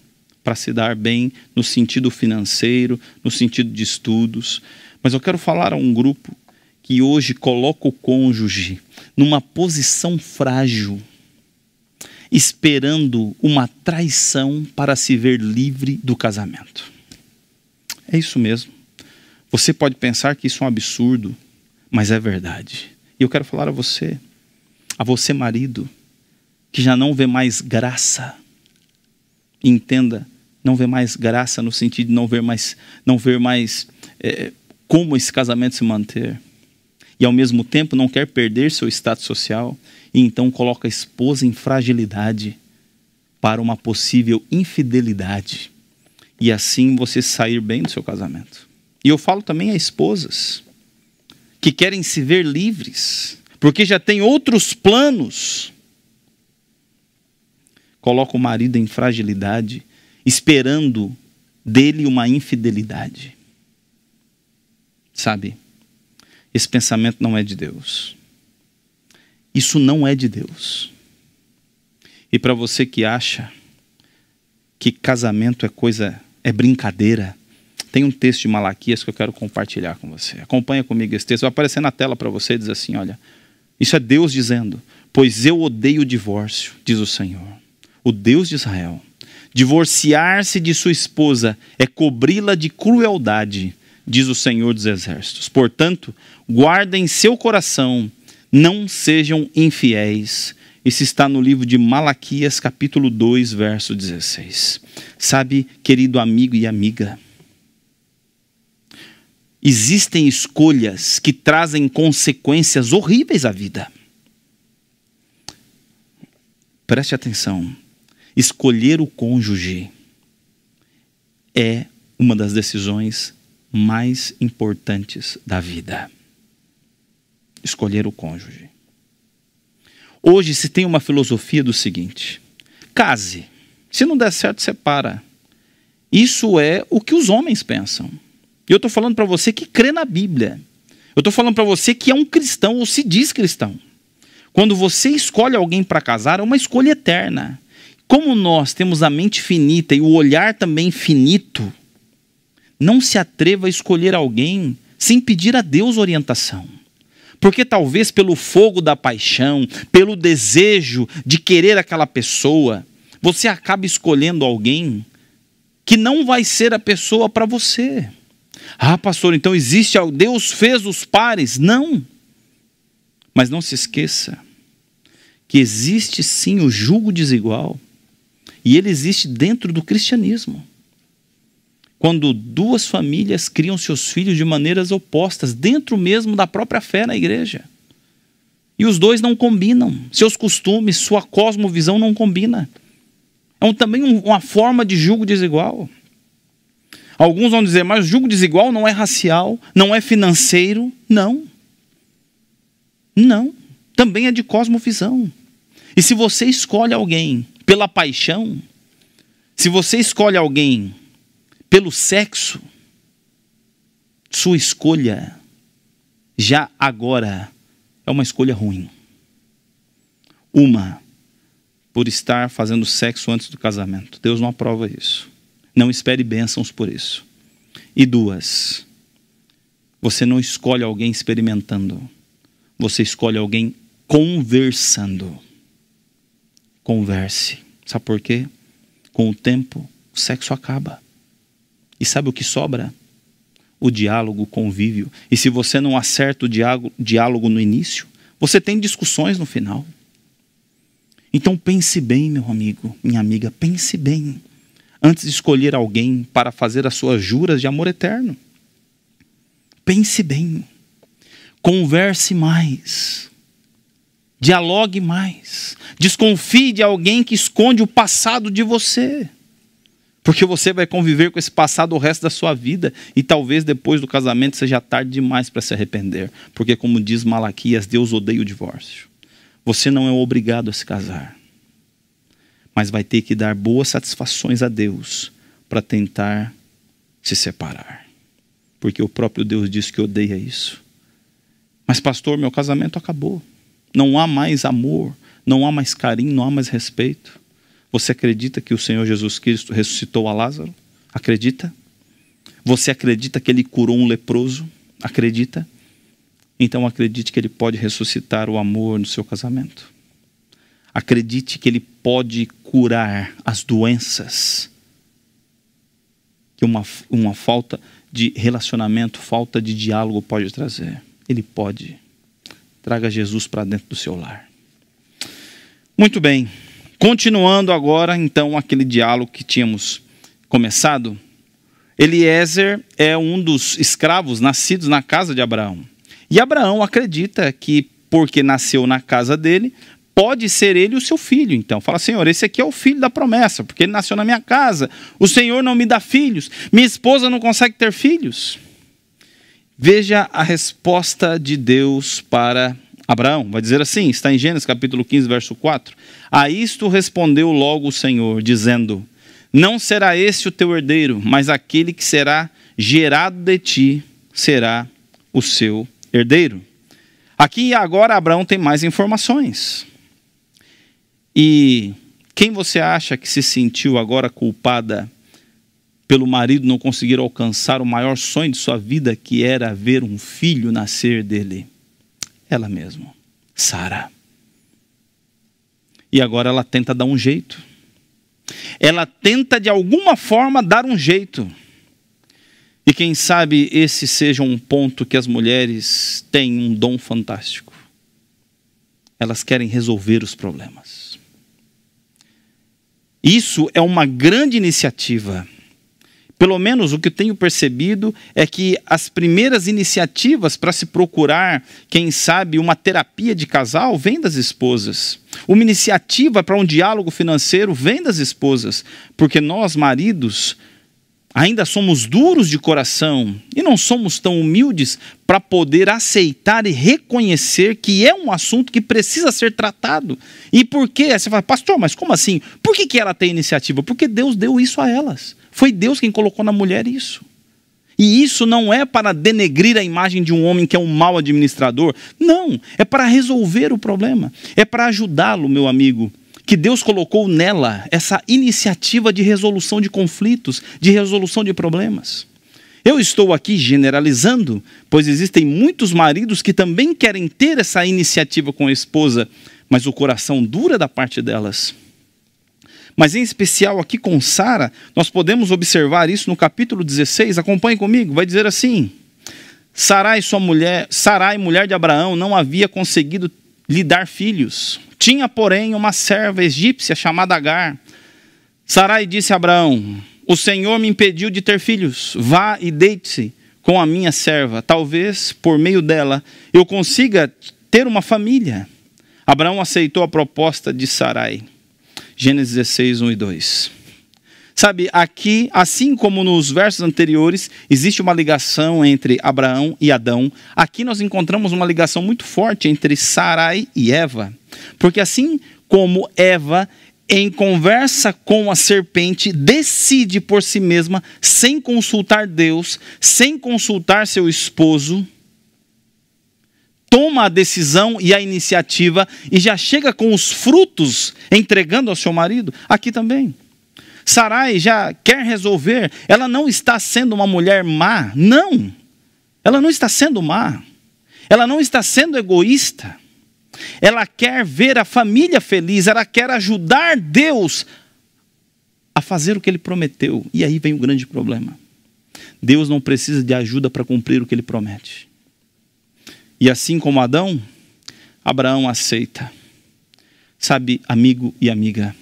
para se dar bem no sentido financeiro, no sentido de estudos, mas eu quero falar a um grupo que hoje coloca o cônjuge numa posição frágil, esperando uma traição para se ver livre do casamento. É isso mesmo. Você pode pensar que isso é um absurdo, mas é verdade. E eu quero falar a você a você, marido, que já não vê mais graça, entenda, não vê mais graça no sentido de não ver mais, não ver mais é, como esse casamento se manter. E ao mesmo tempo não quer perder seu status social e então coloca a esposa em fragilidade para uma possível infidelidade. E assim você sair bem do seu casamento. E eu falo também a esposas que querem se ver livres porque já tem outros planos, coloca o marido em fragilidade, esperando dele uma infidelidade. Sabe? Esse pensamento não é de Deus. Isso não é de Deus. E para você que acha que casamento é coisa, é brincadeira, tem um texto de Malaquias que eu quero compartilhar com você. Acompanha comigo esse texto, vai aparecer na tela para você, e diz assim, olha, isso é Deus dizendo: Pois eu odeio o divórcio, diz o Senhor, o Deus de Israel. Divorciar-se de sua esposa é cobri-la de crueldade, diz o Senhor dos Exércitos. Portanto, guardem seu coração, não sejam infiéis. Isso está no livro de Malaquias, capítulo 2, verso 16. Sabe, querido amigo e amiga, existem escolhas que trazem consequências horríveis à vida. Preste atenção. Escolher o cônjuge é uma das decisões mais importantes da vida. Escolher o cônjuge. Hoje se tem uma filosofia do seguinte: case. Se não der certo, separa. Isso é o que os homens pensam. E eu estou falando para você que crê na Bíblia. Eu estou falando para você que é um cristão ou se diz cristão. Quando você escolhe alguém para casar, é uma escolha eterna. Como nós temos a mente finita e o olhar também finito, não se atreva a escolher alguém sem pedir a Deus orientação. Porque talvez pelo fogo da paixão, pelo desejo de querer aquela pessoa, você acabe escolhendo alguém que não vai ser a pessoa para você. Ah, pastor, então existe Deus fez os pares? Não. Mas não se esqueça que existe sim o julgo desigual e ele existe dentro do cristianismo. Quando duas famílias criam seus filhos de maneiras opostas, dentro mesmo da própria fé na igreja. E os dois não combinam, seus costumes, sua cosmovisão não combina. É um, também um, uma forma de julgo desigual. Alguns vão dizer, mas o julgo desigual não é racial, não é financeiro. Não. Não. Também é de cosmovisão. E se você escolhe alguém pela paixão, se você escolhe alguém pelo sexo, sua escolha já agora é uma escolha ruim. Uma, por estar fazendo sexo antes do casamento. Deus não aprova isso. Não espere bênçãos por isso. E duas, você não escolhe alguém experimentando, você escolhe alguém conversando. Converse. Sabe por quê? Com o tempo, o sexo acaba. E sabe o que sobra? O diálogo, o convívio. E se você não acerta o diálogo, diálogo no início, você tem discussões no final. Então pense bem, meu amigo, minha amiga, pense bem antes de escolher alguém para fazer as suas juras de amor eterno. Pense bem, converse mais, dialogue mais, desconfie de alguém que esconde o passado de você. Porque você vai conviver com esse passado o resto da sua vida e talvez depois do casamento seja tarde demais para se arrepender. Porque, como diz Malaquias, Deus odeia o divórcio. Você não é obrigado a se casar mas vai ter que dar boas satisfações a Deus para tentar se separar. Porque o próprio Deus diz que odeia isso. Mas, pastor, meu casamento acabou. Não há mais amor, não há mais carinho, não há mais respeito. Você acredita que o Senhor Jesus Cristo ressuscitou a Lázaro? Acredita? Você acredita que ele curou um leproso? Acredita? Então acredite que ele pode ressuscitar o amor no seu casamento. Acredite que ele pode curar as doenças que uma, uma falta de relacionamento, falta de diálogo pode trazer. Ele pode. Traga Jesus para dentro do seu lar. Muito bem. Continuando agora, então, aquele diálogo que tínhamos começado. Eliezer é um dos escravos nascidos na casa de Abraão. E Abraão acredita que, porque nasceu na casa dele, pode ser ele o seu filho, então. Fala, Senhor, esse aqui é o filho da promessa, porque ele nasceu na minha casa. O Senhor não me dá filhos. Minha esposa não consegue ter filhos. Veja a resposta de Deus para Abraão. Vai dizer assim, está em Gênesis capítulo 15, verso 4. A isto respondeu logo o Senhor, dizendo: Não será esse o teu herdeiro, mas aquele que será gerado de ti será o seu herdeiro. Aqui e agora Abraão tem mais informações. E quem você acha que se sentiu agora culpada pelo marido não conseguir alcançar o maior sonho de sua vida, que era ver um filho nascer dele? Ela mesma, Sara. E agora ela tenta dar um jeito. Ela tenta de alguma forma dar um jeito. E quem sabe esse seja um ponto que as mulheres têm um dom fantástico elas querem resolver os problemas. Isso é uma grande iniciativa. Pelo menos o que eu tenho percebido é que as primeiras iniciativas para se procurar, quem sabe, uma terapia de casal vem das esposas. Uma iniciativa para um diálogo financeiro vem das esposas, porque nós, maridos, ainda somos duros de coração e não somos tão humildes para poder aceitar e reconhecer que é um assunto que precisa ser tratado. E por quê? Você fala, pastor, mas como assim? Por que, que ela tem iniciativa? Porque Deus deu isso a elas. Foi Deus quem colocou na mulher isso. E isso não é para denegrir a imagem de um homem que é um mau administrador. Não, é para resolver o problema. É para ajudá-lo, meu amigo, que Deus colocou nela essa iniciativa de resolução de conflitos, de resolução de problemas. Eu estou aqui generalizando, pois existem muitos maridos que também querem ter essa iniciativa com a esposa, mas o coração dura da parte delas. Mas em especial aqui com Sara, nós podemos observar isso no capítulo 16. Acompanhe comigo, vai dizer assim: Sarai, sua mulher, Sarai, mulher de Abraão, não havia conseguido lhe dar filhos. Tinha, porém, uma serva egípcia chamada Agar. Sarai disse a Abraão: O Senhor me impediu de ter filhos. Vá e deite-se com a minha serva. Talvez, por meio dela, eu consiga ter uma família. Abraão aceitou a proposta de Sarai. Gênesis 16, 1 e 2. Sabe, aqui, assim como nos versos anteriores, existe uma ligação entre Abraão e Adão. Aqui nós encontramos uma ligação muito forte entre Sarai e Eva. Porque assim como Eva, em conversa com a serpente, decide por si mesma, sem consultar Deus, sem consultar seu esposo, toma a decisão e a iniciativa e já chega com os frutos entregando ao seu marido, aqui também. Sarai já quer resolver, ela não está sendo uma mulher má, não. Ela não está sendo má. Ela não está sendo egoísta. Ela quer ver a família feliz, ela quer ajudar Deus a fazer o que ele prometeu. E aí vem o grande problema. Deus não precisa de ajuda para cumprir o que ele promete. E assim como Adão, Abraão aceita. Sabe, amigo e amiga,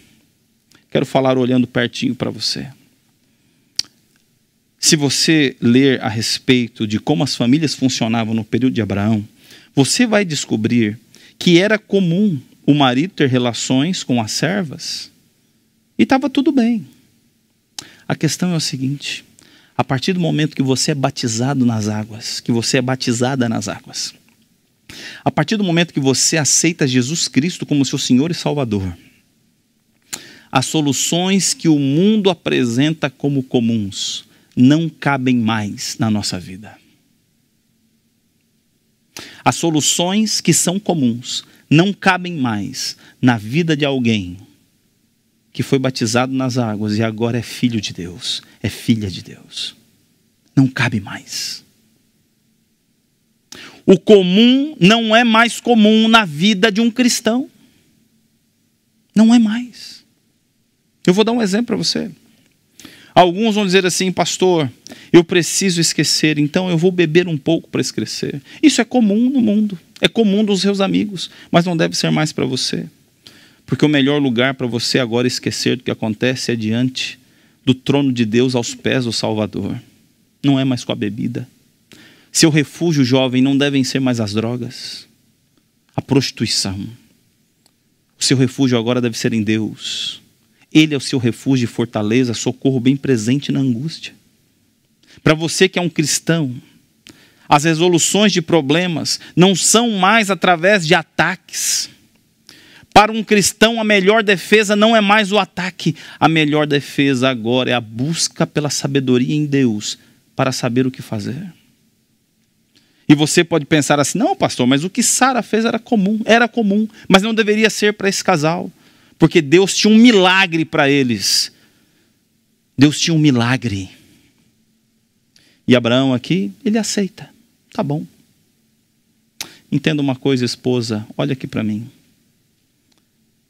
quero falar olhando pertinho para você. Se você ler a respeito de como as famílias funcionavam no período de Abraão, você vai descobrir que era comum o marido ter relações com as servas e estava tudo bem. A questão é o seguinte: a partir do momento que você é batizado nas águas, que você é batizada nas águas, a partir do momento que você aceita Jesus Cristo como seu Senhor e Salvador, as soluções que o mundo apresenta como comuns não cabem mais na nossa vida. As soluções que são comuns não cabem mais na vida de alguém que foi batizado nas águas e agora é filho de Deus, é filha de Deus. Não cabe mais. O comum não é mais comum na vida de um cristão. Não é mais. Eu vou dar um exemplo para você. Alguns vão dizer assim, pastor, eu preciso esquecer, então eu vou beber um pouco para esquecer. Isso é comum no mundo, é comum dos seus amigos, mas não deve ser mais para você. Porque o melhor lugar para você agora esquecer do que acontece é diante do trono de Deus aos pés do Salvador. Não é mais com a bebida. Seu refúgio, jovem, não devem ser mais as drogas, a prostituição. O seu refúgio agora deve ser em Deus. Ele é o seu refúgio e fortaleza, socorro bem presente na angústia. Para você que é um cristão, as resoluções de problemas não são mais através de ataques. Para um cristão, a melhor defesa não é mais o ataque, a melhor defesa agora é a busca pela sabedoria em Deus para saber o que fazer. E você pode pensar assim: não, pastor, mas o que Sara fez era comum, era comum, mas não deveria ser para esse casal porque Deus tinha um milagre para eles. Deus tinha um milagre. E Abraão aqui, ele aceita. Tá bom. Entenda uma coisa, esposa, olha aqui para mim.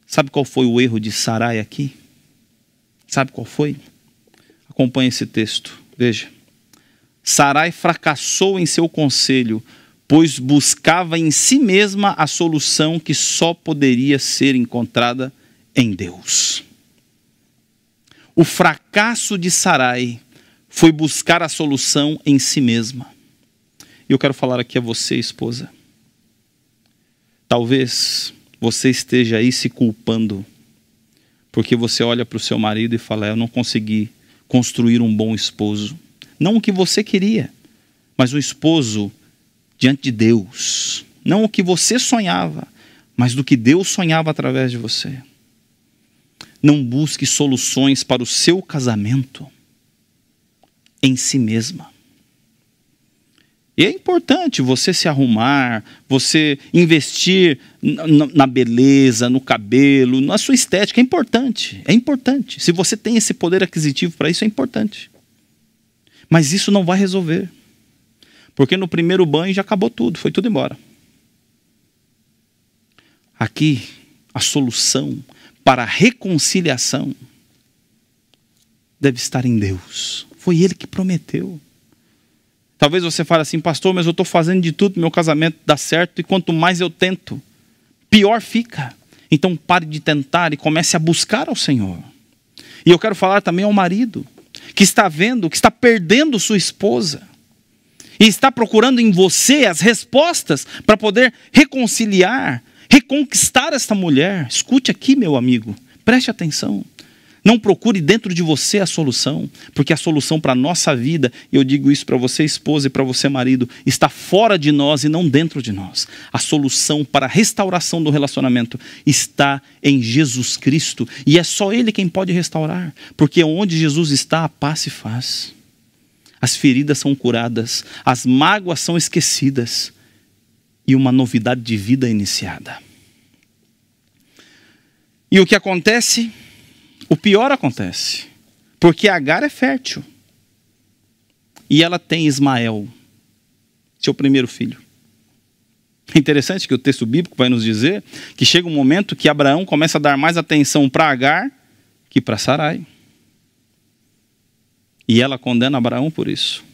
Sabe qual foi o erro de Sarai aqui? Sabe qual foi? Acompanhe esse texto. Veja. Sarai fracassou em seu conselho, pois buscava em si mesma a solução que só poderia ser encontrada em Deus. O fracasso de Sarai foi buscar a solução em si mesma. E eu quero falar aqui a você, esposa. Talvez você esteja aí se culpando, porque você olha para o seu marido e fala: Eu não consegui construir um bom esposo. Não o que você queria, mas um esposo diante de Deus. Não o que você sonhava, mas do que Deus sonhava através de você. Não busque soluções para o seu casamento em si mesma. E é importante você se arrumar, você investir na beleza, no cabelo, na sua estética. É importante, é importante. Se você tem esse poder aquisitivo para isso, é importante. Mas isso não vai resolver. Porque no primeiro banho já acabou tudo, foi tudo embora. Aqui, a solução para a reconciliação deve estar em Deus. Foi Ele que prometeu. Talvez você fale assim, pastor, mas eu estou fazendo de tudo, meu casamento dá certo, e quanto mais eu tento, pior fica. Então pare de tentar e comece a buscar ao Senhor. E eu quero falar também ao marido que está vendo, que está perdendo sua esposa e está procurando em você as respostas para poder reconciliar reconquistar esta mulher. Escute aqui, meu amigo, preste atenção. Não procure dentro de você a solução, porque a solução para a nossa vida, e eu digo isso para você, esposa, e para você, marido, está fora de nós e não dentro de nós. A solução para a restauração do relacionamento está em Jesus Cristo, e é só Ele quem pode restaurar, porque onde Jesus está, a paz se faz. As feridas são curadas, as mágoas são esquecidas, e uma novidade de vida iniciada. E o que acontece? O pior acontece. Porque Agar é fértil. E ela tem Ismael, seu primeiro filho. É interessante que o texto bíblico vai nos dizer que chega um momento que Abraão começa a dar mais atenção para Agar que para Sarai. E ela condena Abraão por isso.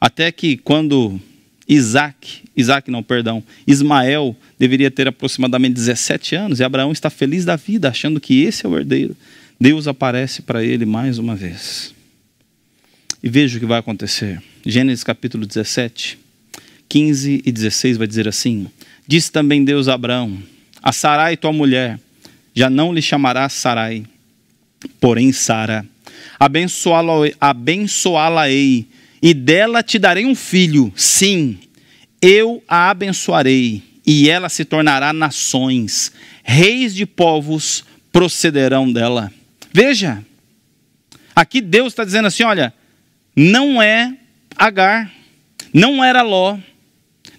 Até que quando Isaac, Isaac não, perdão, Ismael deveria ter aproximadamente 17 anos e Abraão está feliz da vida, achando que esse é o herdeiro. Deus aparece para ele mais uma vez. E veja o que vai acontecer. Gênesis capítulo 17, 15 e 16 vai dizer assim: Disse também Deus a Abraão: A Sarai, tua mulher, já não lhe chamarás Sarai, porém Sara. Abençoá-la-ei e dela te darei um filho. Sim, eu a abençoarei, e ela se tornará nações, reis de povos procederão dela. Veja, aqui Deus está dizendo assim: olha, não é Agar, não era Ló,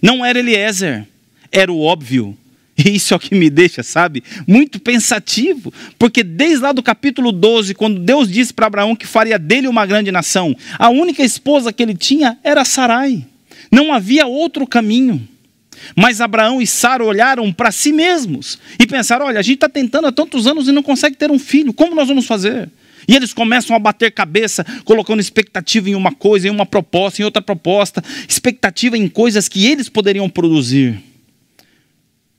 não era Eliezer, era o óbvio, e [laughs] isso é o que me deixa, sabe, muito pensativo, porque desde lá do capítulo 12, quando Deus disse para Abraão que faria dele uma grande nação, a única esposa que ele tinha era Sarai. Não havia outro caminho. Mas Abraão e Sara olharam para si mesmos e pensaram: olha, a gente está tentando há tantos anos e não consegue ter um filho, como nós vamos fazer? E eles começam a bater cabeça, colocando expectativa em uma coisa, em uma proposta, em outra proposta, expectativa em coisas que eles poderiam produzir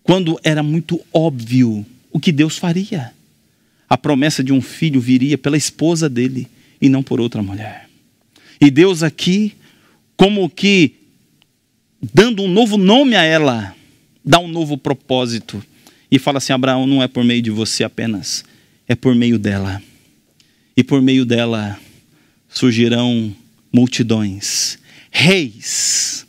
quando era muito óbvio o que Deus faria. A promessa de um filho viria pela esposa dele e não por outra mulher. E Deus aqui, como que dando um novo nome a ela, dá um novo propósito e fala assim: Abraão, não é por meio de você apenas, é por meio dela. E por meio dela surgirão multidões, reis,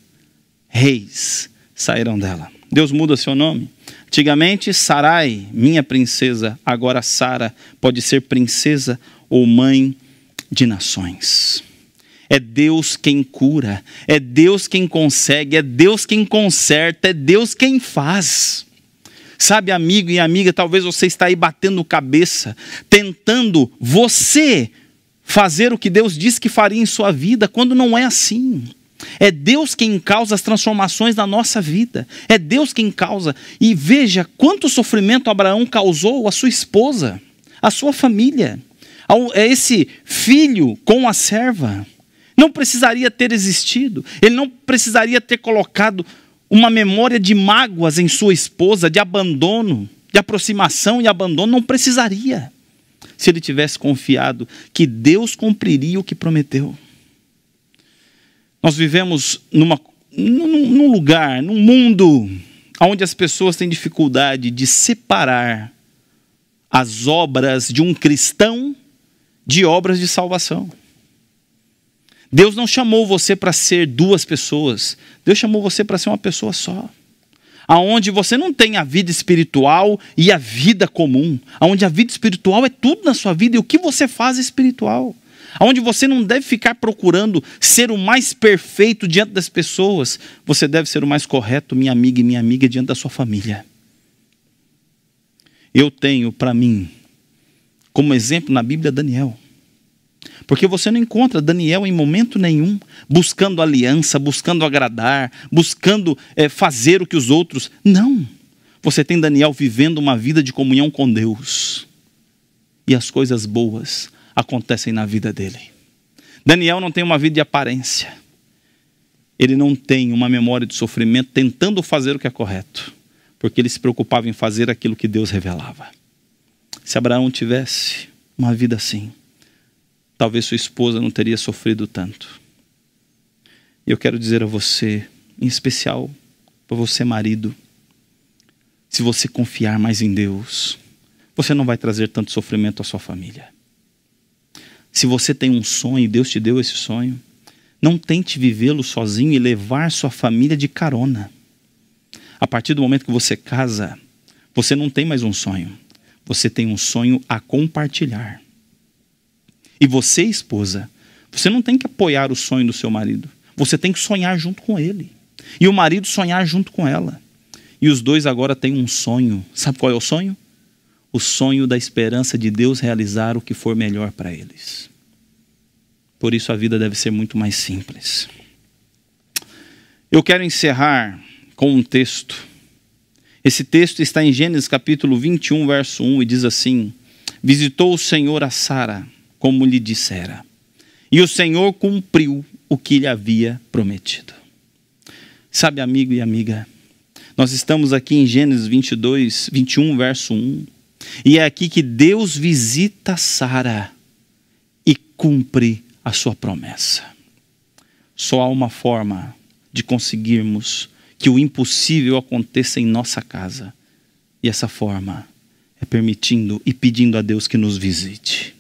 reis sairão dela. Deus muda seu nome. Antigamente, Sarai, minha princesa, agora Sara, pode ser princesa ou mãe de nações. É Deus quem cura, é Deus quem consegue, é Deus quem conserta, é Deus quem faz. Sabe, amigo e amiga, talvez você está aí batendo cabeça, tentando você fazer o que Deus disse que faria em sua vida, quando não é assim. É Deus quem causa as transformações na nossa vida. É Deus quem causa. E veja quanto sofrimento Abraão causou à sua esposa, à sua família, a é esse filho com a serva. Não precisaria ter existido. Ele não precisaria ter colocado uma memória de mágoas em sua esposa, de abandono, de aproximação e abandono. Não precisaria. Se ele tivesse confiado que Deus cumpriria o que prometeu. Nós vivemos numa, num, lugar, num mundo, onde as pessoas têm dificuldade de separar as obras de um cristão de obras de salvação. Deus não chamou você para ser duas pessoas. Deus chamou você para ser uma pessoa só. Aonde você não tem a vida espiritual e a vida comum, aonde a vida espiritual é tudo na sua vida e o que você faz é espiritual onde você não deve ficar procurando ser o mais perfeito diante das pessoas, você deve ser o mais correto, minha amiga e minha amiga, diante da sua família. Eu tenho para mim, como exemplo na Bíblia, Daniel. Porque você não encontra Daniel em momento nenhum buscando aliança, buscando agradar, buscando é, fazer o que os outros. Não. Você tem Daniel vivendo uma vida de comunhão com Deus. E as coisas boas acontecem na vida dele. Daniel não tem uma vida de aparência. Ele não tem uma memória de sofrimento tentando fazer o que é correto, porque ele se preocupava em fazer aquilo que Deus revelava. Se Abraão tivesse uma vida assim, talvez sua esposa não teria sofrido tanto. E eu quero dizer a você, em especial para você, marido, se você confiar mais em Deus, você não vai trazer tanto sofrimento à sua família. Se você tem um sonho, Deus te deu esse sonho. Não tente vivê-lo sozinho e levar sua família de carona. A partir do momento que você casa, você não tem mais um sonho. Você tem um sonho a compartilhar. E você, esposa, você não tem que apoiar o sonho do seu marido. Você tem que sonhar junto com ele. E o marido sonhar junto com ela. E os dois agora têm um sonho. Sabe qual é o sonho? o sonho da esperança de Deus realizar o que for melhor para eles. Por isso a vida deve ser muito mais simples. Eu quero encerrar com um texto. Esse texto está em Gênesis capítulo 21, verso 1 e diz assim: Visitou o Senhor a Sara, como lhe dissera, e o Senhor cumpriu o que lhe havia prometido. Sabe, amigo e amiga, nós estamos aqui em Gênesis 22, 21, verso 1, e é aqui que Deus visita Sara e cumpre a sua promessa. Só há uma forma de conseguirmos que o impossível aconteça em nossa casa. E essa forma é permitindo e pedindo a Deus que nos visite.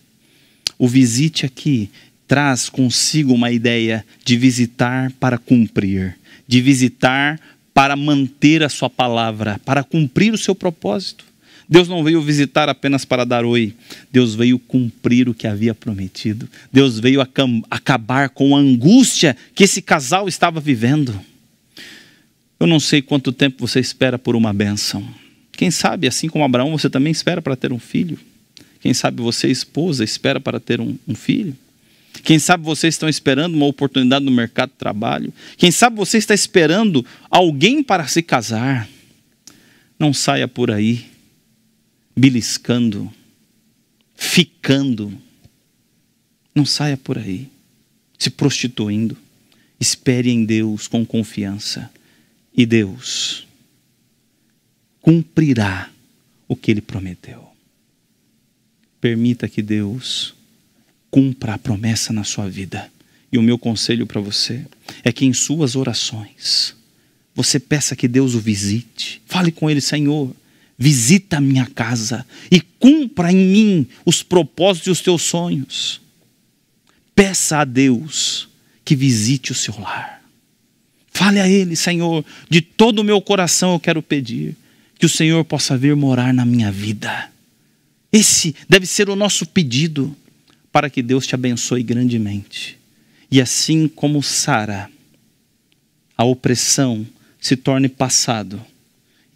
O visite aqui traz consigo uma ideia de visitar para cumprir, de visitar para manter a sua palavra, para cumprir o seu propósito. Deus não veio visitar apenas para dar oi, Deus veio cumprir o que havia prometido. Deus veio acabar com a angústia que esse casal estava vivendo. Eu não sei quanto tempo você espera por uma bênção. Quem sabe, assim como Abraão, você também espera para ter um filho. Quem sabe você, esposa, espera para ter um, um filho. Quem sabe vocês estão esperando uma oportunidade no mercado de trabalho. Quem sabe você está esperando alguém para se casar. Não saia por aí beliscando, ficando. Não saia por aí se prostituindo. Espere em Deus com confiança e Deus cumprirá o que ele prometeu. Permita que Deus cumpra a promessa na sua vida. E o meu conselho para você é que em suas orações você peça que Deus o visite. Fale com ele, Senhor, visita a minha casa e cumpra em mim os propósitos e os teus sonhos. Peça a Deus que visite o seu lar. Fale a Ele, Senhor, de todo o meu coração eu quero pedir que o Senhor possa vir morar na minha vida. Esse deve ser o nosso pedido para que Deus te abençoe grandemente. E assim como Sara, a opressão se torne passado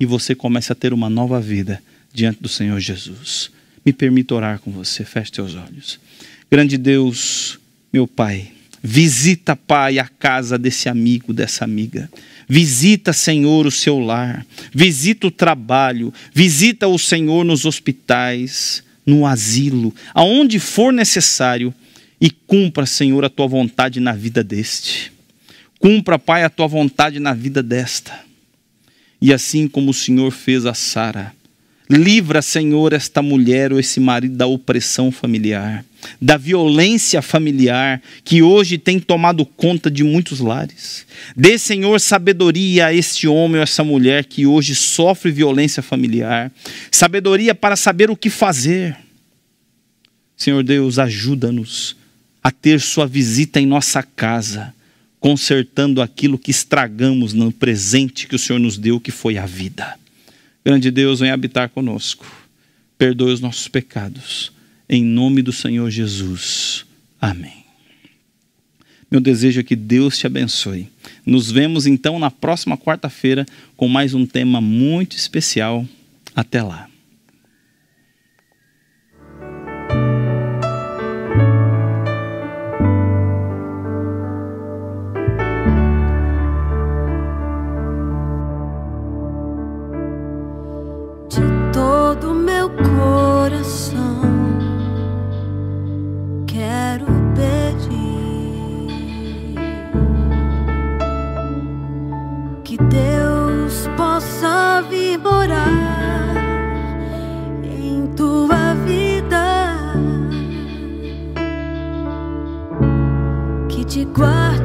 e você comece a ter uma nova vida diante do Senhor Jesus. Me permita orar com você, feche seus olhos. Grande Deus, meu Pai, visita, Pai, a casa desse amigo, dessa amiga. Visita, Senhor, o seu lar. Visita o trabalho. Visita o Senhor nos hospitais, no asilo, aonde for necessário. E cumpra, Senhor, a tua vontade na vida deste. Cumpra, Pai, a tua vontade na vida desta. E assim como o Senhor fez a Sara, livra, Senhor, esta mulher ou esse marido da opressão familiar, da violência familiar que hoje tem tomado conta de muitos lares. Dê, Senhor, sabedoria a este homem ou essa mulher que hoje sofre violência familiar, sabedoria para saber o que fazer. Senhor Deus, ajuda-nos a ter Sua visita em nossa casa consertando aquilo que estragamos no presente que o Senhor nos deu, que foi a vida. Grande Deus, vem habitar conosco. Perdoe os nossos pecados. Em nome do Senhor Jesus. Amém. Meu desejo é que Deus te abençoe. Nos vemos então na próxima quarta-feira com mais um tema muito especial. Até lá. 挂。